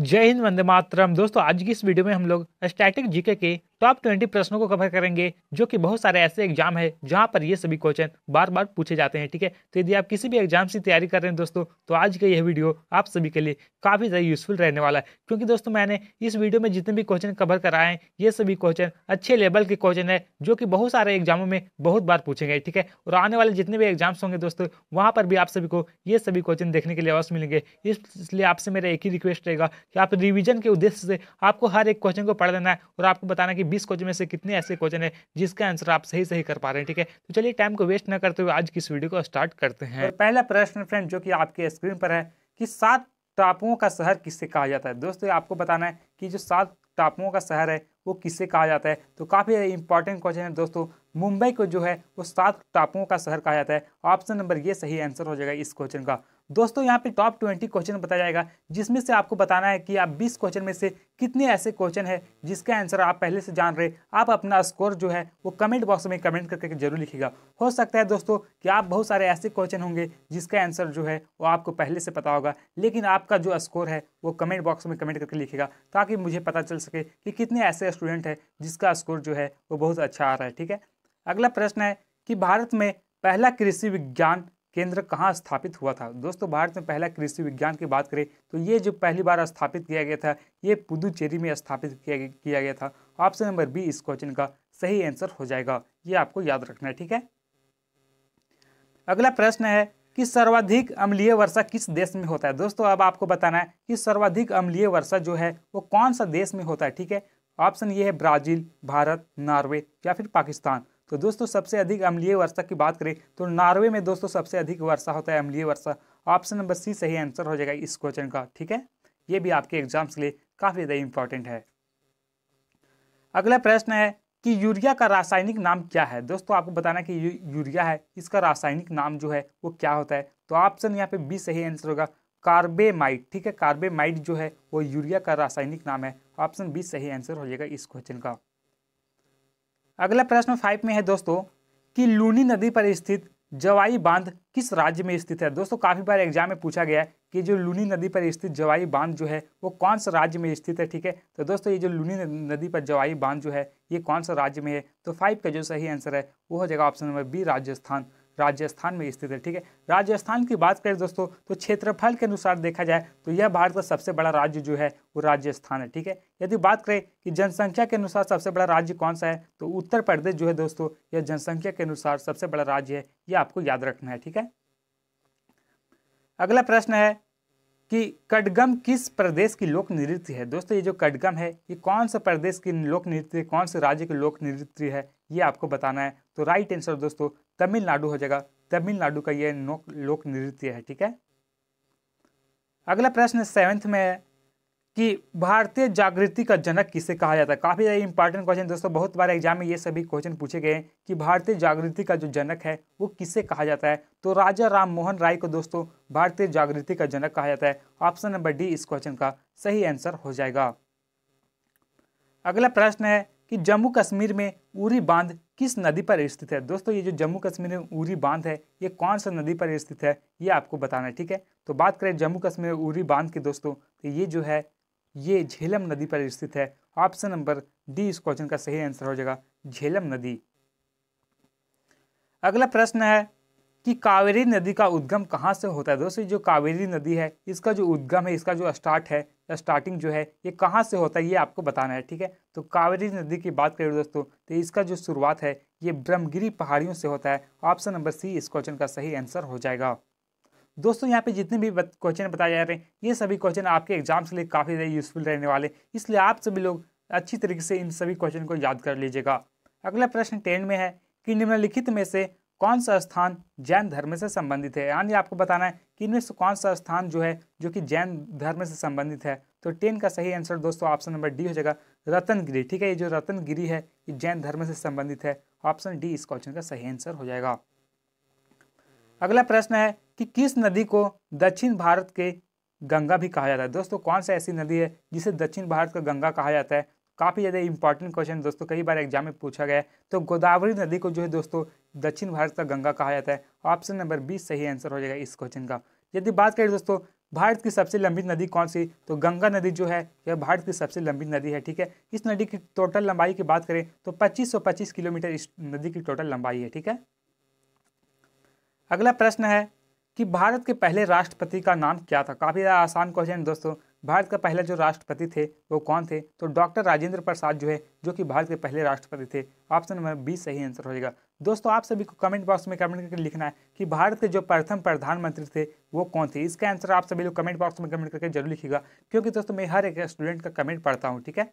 जय हिंद वंदे मातरम दोस्तों आज की इस वीडियो में हम लोग स्टैटिक जीके के तो आप ट्वेंटी प्रश्नों को कवर करेंगे जो कि बहुत सारे ऐसे एग्जाम है जहाँ पर ये सभी क्वेश्चन बार बार पूछे जाते हैं ठीक है तो यदि आप किसी भी एग्जाम की तैयारी कर रहे हैं दोस्तों तो आज का यह वीडियो आप सभी के लिए काफ़ी ज़्यादा यूजफुल रहने वाला है क्योंकि दोस्तों मैंने इस वीडियो में जितने भी क्वेश्चन कवर कराए हैं ये सभी क्वेश्चन अच्छे लेवल के क्वेश्चन है जो कि बहुत सारे एग्जामों में बहुत बार पूछे गए ठीक है और आने वाले जितने भी एग्जाम्स होंगे दोस्तों वहाँ पर भी आप सभी को ये सभी क्वेश्चन देखने के लिए अवश्य मिलेंगे इसलिए आपसे मेरा एक ही रिक्वेस्ट रहेगा कि आप रिविजन के उद्देश्य से आपको हर एक क्वेश्चन को पढ़ लेना है और आपको बताना कि कि बीस क्वेश्चन में से कितने ऐसे क्वेश्चन है जिसका आंसर आप सही सही कर पा रहे हैं ठीक है तो चलिए टाइम को वेस्ट न करते हुए आज की इस वीडियो को स्टार्ट करते हैं पहला प्रश्न फ्रेंड जो कि आपके स्क्रीन पर है कि सात टापुओं का शहर किससे कहा जाता है दोस्तों आपको बताना है कि जो सात टापुओं का शहर है वो किससे कहा जाता है तो काफ़ी इंपॉर्टेंट क्वेश्चन है दोस्तों मुंबई को जो है वो सात टापुओं का शहर कहा जाता है ऑप्शन नंबर ये सही आंसर हो जाएगा इस क्वेश्चन का दोस्तों यहाँ पे टॉप ट्वेंटी क्वेश्चन बताया जाएगा जिसमें से आपको बताना है कि आप बीस क्वेश्चन में से कितने ऐसे क्वेश्चन है जिसका आंसर आप पहले से जान रहे आप अपना स्कोर जो है वो कमेंट बॉक्स में कमेंट करके जरूर लिखेगा हो सकता है दोस्तों कि आप बहुत सारे ऐसे क्वेश्चन होंगे जिसका आंसर जो है वो आपको पहले से पता होगा लेकिन आपका जो स्कोर है वो कमेंट बॉक्स में कमेंट करके लिखेगा ताकि मुझे पता चल सके कि कितने ऐसे स्टूडेंट हैं जिसका स्कोर जो है वो बहुत अच्छा आ रहा है ठीक है अगला प्रश्न है कि भारत में पहला कृषि विज्ञान केंद्र कहाँ स्थापित हुआ था दोस्तों भारत में पहला कृषि विज्ञान की बात करें तो ये जो पहली बार स्थापित किया गया था ये पुदुचेरी में स्थापित किया गया था ऑप्शन नंबर बी इस क्वेश्चन का सही आंसर हो जाएगा ये आपको याद रखना है ठीक है अगला प्रश्न है कि सर्वाधिक अम्लीय वर्षा किस देश में होता है दोस्तों अब आपको बताना है कि सर्वाधिक अम्लीय वर्षा जो है वो कौन सा देश में होता है ठीक है ऑप्शन ये है ब्राजील भारत नॉर्वे या फिर पाकिस्तान तो दोस्तों सबसे अधिक अम्लीय वर्षा की बात करें तो नॉर्वे में दोस्तों सबसे अधिक वर्षा होता है अम्लीय वर्षा ऑप्शन नंबर सी सही आंसर हो जाएगा इस क्वेश्चन का ठीक है ये भी आपके एग्जाम्स के लिए काफ़ी ज़्यादा इंपॉर्टेंट है अगला प्रश्न है कि यूरिया का रासायनिक नाम क्या है दोस्तों आपको बताना कि यूरिया है इसका रासायनिक नाम जो है वो क्या होता है तो ऑप्शन यहाँ पे बी सही आंसर होगा कार्बेमाइट ठीक है कार्बेमाइट जो है वो यूरिया का रासायनिक नाम है ऑप्शन बी सही आंसर हो जाएगा इस क्वेश्चन का अगला प्रश्न फाइव में है दोस्तों कि लूनी नदी पर स्थित जवाई बांध किस राज्य में स्थित है दोस्तों काफ़ी बार एग्जाम में पूछा गया है कि जो लूनी नदी पर स्थित जवाई बांध जो है वो कौन सा राज्य में स्थित है ठीक है तो दोस्तों ये जो लूनी नदी पर जवाई बांध जो है ये कौन सा राज्य में है तो फाइव का जो सही आंसर है वो हो जाएगा option number B Rajasthan Rajasthan में स्थित है ठीक है राजस्थान की बात करें दोस्तों तो क्षेत्रफल के अनुसार देखा जाए तो यह भारत का सबसे बड़ा राज्य जो है वो राजस्थान है ठीक है यदि बात करें कि जनसंख्या के अनुसार सबसे बड़ा राज्य कौन सा है तो उत्तर प्रदेश जो है दोस्तों यह जनसंख्या के अनुसार सबसे बड़ा राज्य है यह आपको याद रखना है ठीक है अगला प्रश्न है कि कडगम किस प्रदेश की लोक नृत्य है दोस्तों ये जो कडगम है ये कौन सा प्रदेश की लोक नृत्य कौन से राज्य की लोक नृत्य है ये आपको बताना है तो राइट आंसर दोस्तों तमिलनाडु हो जाएगा तमिलनाडु का ये लोक नृत्य है ठीक है अगला प्रश्न सेवेंथ में है कि भारतीय जागृति का जनक किसे कहा जाता है काफ़ी ज़्यादा इंपॉर्टेंट क्वेश्चन दोस्तों बहुत बार एग्जाम में ये सभी क्वेश्चन पूछे गए हैं कि भारतीय जागृति का जो जनक है वो किसे कहा जाता है तो राजा राम मोहन राय को दोस्तों भारतीय जागृति का जनक कहा जाता है ऑप्शन नंबर डी इस क्वेश्चन का सही आंसर हो जाएगा अगला प्रश्न है कि जम्मू कश्मीर में उरी बांध किस नदी पर स्थित है दोस्तों ये जो जम्मू कश्मीर में उरी बांध है ये कौन सा नदी पर स्थित है ये आपको बताना है ठीक है तो बात करें जम्मू कश्मीर में उरी बांध की दोस्तों तो ये जो है ये झेलम नदी पर स्थित है ऑप्शन नंबर डी इस क्वेश्चन का सही आंसर हो जाएगा झेलम नदी अगला प्रश्न है कि कावेरी नदी का उद्गम कहाँ से होता है दोस्तों जो कावेरी नदी है इसका जो उद्गम है इसका जो स्टार्ट है या स्टार्टिंग जो है ये कहाँ से होता है ये आपको बताना है ठीक है तो कावेरी नदी की बात करें दोस्तों तो इसका जो शुरुआत है ये ब्रह्मगिरी पहाड़ियों से होता है ऑप्शन नंबर सी इस क्वेश्चन का सही आंसर हो जाएगा दोस्तों यहाँ पे जितने भी क्वेश्चन बताए जा रहे हैं ये सभी क्वेश्चन आपके एग्जाम्स के लिए काफ़ी ज़्यादा यूजफुल रहने वाले इसलिए आप सभी लोग अच्छी तरीके से इन सभी क्वेश्चन को याद कर लीजिएगा अगला प्रश्न टेन में है कि निम्नलिखित में से कौन सा स्थान जैन धर्म से संबंधित है यानी आपको बताना है कि इनमें से कौन सा स्थान जो है जो कि जैन धर्म से संबंधित है तो टेन का सही आंसर दोस्तों ऑप्शन नंबर डी हो जाएगा रतनगिरी ठीक है ये जो रतनगिरी है ये जैन धर्म से संबंधित है ऑप्शन डी इस क्वेश्चन का सही आंसर हो जाएगा अगला प्रश्न है कि किस नदी को दक्षिण भारत के गंगा भी कहा जाता है दोस्तों कौन सा ऐसी नदी है जिसे दक्षिण भारत का गंगा कहा जाता है काफ़ी ज़्यादा इंपॉर्टेंट क्वेश्चन दोस्तों कई बार एग्जाम में पूछा गया तो गोदावरी नदी को जो है दोस्तों दक्षिण भारत का गंगा कहा जाता है ऑप्शन नंबर बीस सही आंसर हो जाएगा इस क्वेश्चन का यदि बात करें दोस्तों भारत की सबसे लंबी नदी कौन सी तो गंगा नदी जो है यह भारत की सबसे लंबी नदी है ठीक है इस नदी की टोटल लंबाई की बात करें तो 2525 किलोमीटर इस नदी की टोटल लंबाई है ठीक है अगला प्रश्न है कि भारत के पहले राष्ट्रपति का नाम क्या था काफ़ी आसान क्वेश्चन दोस्तों भारत का पहला जो राष्ट्रपति थे वो कौन थे तो डॉक्टर राजेंद्र प्रसाद जो है जो कि भारत के पहले राष्ट्रपति थे ऑप्शन नंबर बी सही आंसर हो जाएगा दोस्तों आप सभी को कमेंट बॉक्स में कमेंट करके लिखना है कि भारत के जो प्रथम प्रधानमंत्री थे वो कौन थे इसका आंसर आप सभी लोग कमेंट बॉक्स में कमेंट करके जरूर लिखेगा क्योंकि दोस्तों मैं हर एक स्टूडेंट का कमेंट पढ़ता हूँ ठीक है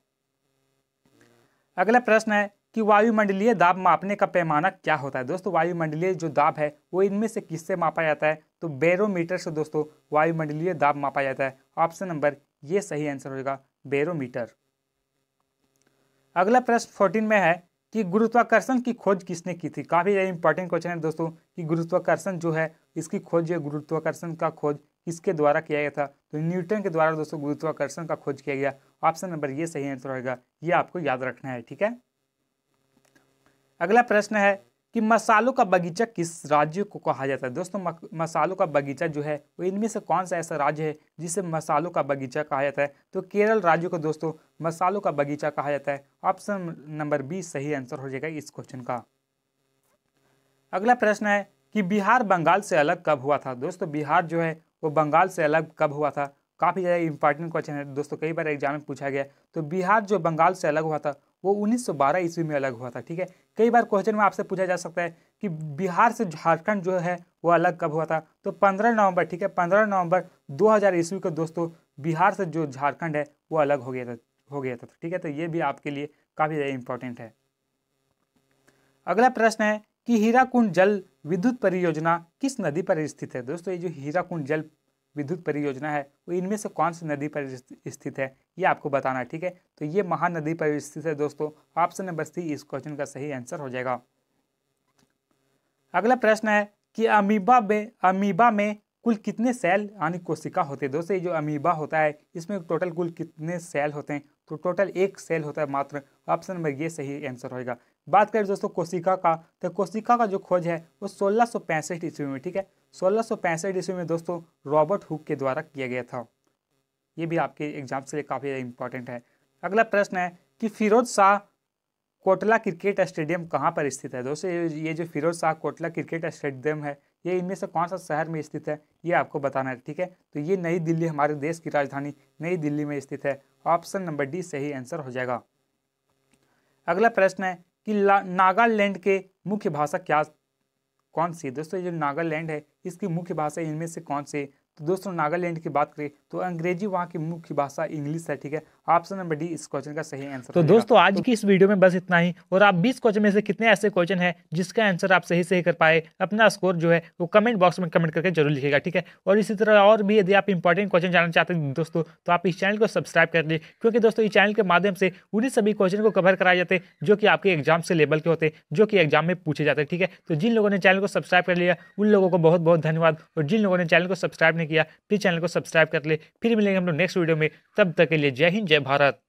अगला प्रश्न है कि वायुमंडलीय दाब मापने का पैमाना क्या होता है दोस्तों वायुमंडलीय जो दाब है वो इनमें से किससे मापा जाता है तो बैरोमीटर से दोस्तों वायुमंडलीय दाब मापा जाता है ऑप्शन नंबर ये सही आंसर होगा बैरोमीटर अगला प्रश्न फोर्टीन में है कि गुरुत्वाकर्षण की खोज किसने की थी काफ़ी इंपॉर्टेंट क्वेश्चन है दोस्तों कि गुरुत्वाकर्षण जो है इसकी खोज या गुरुत्वाकर्षण का खोज किसके द्वारा किया गया था तो न्यूटन के द्वारा दोस्तों गुरुत्वाकर्षण का खोज किया गया ऑप्शन नंबर ये सही आंसर होगा ये आपको याद रखना है ठीक है अगला प्रश्न है कि मसालों का बगीचा किस राज्य को कहा जाता है दोस्तों मसालों का बगीचा जो है वो इनमें से कौन सा ऐसा राज्य है जिसे मसालों का बगीचा कहा जाता है तो केरल राज्य को दोस्तों मसालों का बगीचा कहा जाता है ऑप्शन नंबर बी सही आंसर हो जाएगा इस क्वेश्चन का अगला प्रश्न है कि बिहार बंगाल से अलग कब हुआ था दोस्तों बिहार जो है वो बंगाल से अलग कब हुआ था काफ़ी ज़्यादा इंपॉर्टेंट क्वेश्चन है दोस्तों कई बार एग्जाम में पूछा गया तो बिहार जो बंगाल से अलग हुआ था वो 1912 ईस्वी में अलग हुआ था ठीक है कई बार क्वेश्चन में आपसे पूछा जा सकता है कि बिहार से झारखंड जो है वो अलग कब हुआ था तो पंद्रह नवंबर ठीक है पंद्रह नवंबर 2000 हज़ार ईस्वी को दोस्तों बिहार से जो झारखंड है वो अलग हो गया था हो गया था ठीक है तो ये भी आपके लिए काफ़ी ज़्यादा इम्पोर्टेंट है अगला प्रश्न है कि हीराकुंड जल विद्युत परियोजना किस नदी पर स्थित है दोस्तों ये जो हीराकुंड जल विद्युत परियोजना है वो इनमें से कौन सी नदी पर स्थित है ये आपको बताना है ठीक है तो ये महानदी पर स्थित है दोस्तों ऑप्शन नंबर सी इस क्वेश्चन का सही आंसर हो जाएगा अगला प्रश्न है कि अमीबा में अमीबा में कुल कितने सेल यानी कोशिका होते हैं दोस्तों ये जो अमीबा होता है इसमें टोटल कुल कितने सेल होते हैं तो टोटल एक सेल होता है मात्र ऑप्शन नंबर ये सही आंसर होगा बात करें दोस्तों कोशिका का तो कोशिका का जो खोज है वो सोलह सौ पैंसठ ईस्वी में ठीक है सोलह सौ पैंसठ ईस्वी में दोस्तों रॉबर्ट हुक के द्वारा किया गया था ये भी आपके एग्जाम्स के लिए काफ़ी इंपॉर्टेंट है अगला प्रश्न है कि फिरोज शाह कोटला क्रिकेट स्टेडियम कहाँ पर स्थित है दोस्तों ये जो फिरोज शाह कोटला क्रिकेट स्टेडियम है ये इनमें से कौन सा शहर में स्थित है ये आपको बताना है ठीक है तो ये नई दिल्ली हमारे देश की राजधानी नई दिल्ली में स्थित है ऑप्शन नंबर डी सही आंसर हो जाएगा अगला प्रश्न है कि नागालैंड के मुख्य भाषा क्या कौन सी है दोस्तों ये जो नागालैंड है इसकी मुख्य भाषा इनमें से कौन सी है तो दोस्तों नागालैंड की बात करें तो अंग्रेजी वहाँ की मुख्य भाषा इंग्लिश है ठीक है ऑप्शन नंबर डी इस क्वेश्चन का सही आंसर तो, तो दोस्तों आज तो... की इस वीडियो में बस इतना ही और आप 20 क्वेश्चन में से कितने ऐसे क्वेश्चन हैं जिसका आंसर आप सही सही कर पाए अपना स्कोर जो है वो कमेंट बॉक्स में कमेंट करके जरूर लिखेगा ठीक है और इसी तरह और भी यदि आप इंपॉर्टेंट क्वेश्चन जानना चाहते हैं दोस्तों तो आप इस चैनल को सब्सक्राइब कर लिए क्योंकि दोस्तों इस चैनल के माध्यम से उन्हीं सभी क्वेश्चन को कवर कराए जाते जो कि आपके एग्जाम से लेवल के होते जो कि एग्जाम में पूछे जाते ठीक है तो जिन लोगों ने चैनल को सब्सक्राइब कर लिया उन लोगों को बहुत बहुत धन्यवाद और जिन लोगों ने चैनल को सब्सक्राइब नहीं किया प्लीज चैनल को सब्सक्राइब कर ले फिर मिलेंगे हम लोग नेक्स्ट वीडियो में तब तक के लिए जय हिंद जय भारत